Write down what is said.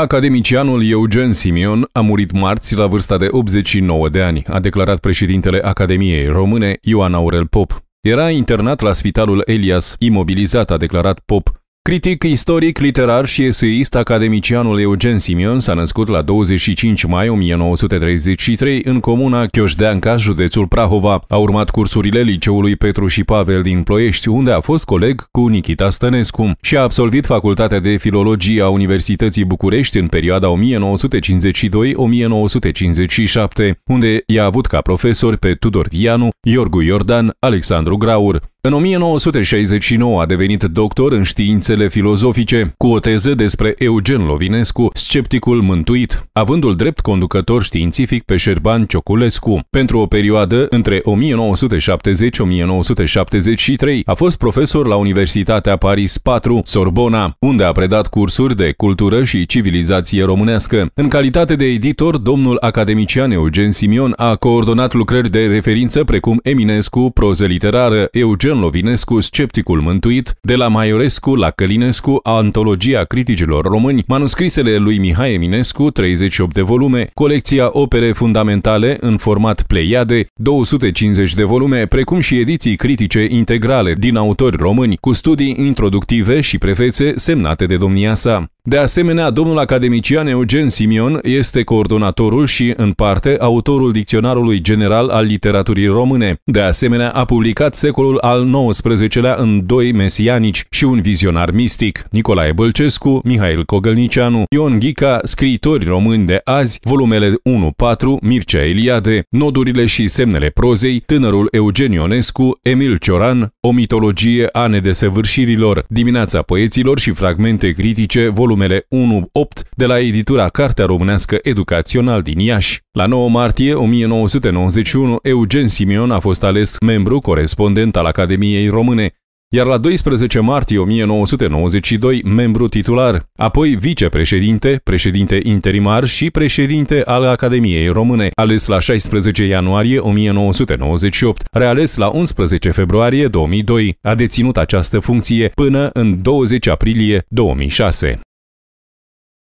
Academicianul Eugen Simion a murit marți la vârsta de 89 de ani, a declarat președintele Academiei Române Ioan Aurel Pop. Era internat la spitalul Elias, imobilizat, a declarat Pop. Critic, istoric, literar și eseist, academicianul Eugen Simion s-a născut la 25 mai 1933 în comuna Chioșdeanca, județul Prahova. A urmat cursurile liceului Petru și Pavel din Ploiești, unde a fost coleg cu Nikita Stănescu și a absolvit Facultatea de Filologie a Universității București în perioada 1952-1957, unde i-a avut ca profesori pe Tudor Vianu, Iorgu Iordan, Alexandru Graur. În 1969 a devenit doctor în științele filozofice, cu o teză despre Eugen Lovinescu, scepticul mântuit, avândul drept conducător științific pe Șerban Cioculescu. Pentru o perioadă între 1970-1973 a fost profesor la Universitatea Paris 4, Sorbona, unde a predat cursuri de cultură și civilizație românească. În calitate de editor, domnul academician Eugen Simion a coordonat lucrări de referință precum Eminescu, proză literară, Eugen Eugen Lovinescu, Scepticul Mântuit, de la Maiorescu la Călinescu, a Antologia Criticilor Români, manuscrisele lui Mihai Eminescu, 38 de volume, colecția Opere Fundamentale în format Pleiade, 250 de volume, precum și ediții critice integrale din autori români, cu studii introductive și prefețe semnate de domnia sa. De asemenea, domnul academician Eugen Simion este coordonatorul și, în parte, autorul Dicționarului General al Literaturii Române. De asemenea, a publicat secolul al XIX-lea în doi mesianici și un vizionar mistic, Nicolae Bălcescu, Mihail Cogălnicianu, Ion Ghica, scriitori români de azi, volumele 1-4, Mircea Eliade, Nodurile și semnele prozei, tânărul Eugen Ionescu, Emil Cioran, O mitologie a nedesăvârșirilor, Dimineața poeților și fragmente critice, volumele volumele 1-8 de la editura Cartea Românească Educațional din Iași. La 9 martie 1991, Eugen Simion a fost ales membru corespondent al Academiei Române, iar la 12 martie 1992 membru titular, apoi vicepreședinte, președinte interimar și președinte al Academiei Române, ales la 16 ianuarie 1998, reales la 11 februarie 2002. A deținut această funcție până în 20 aprilie 2006.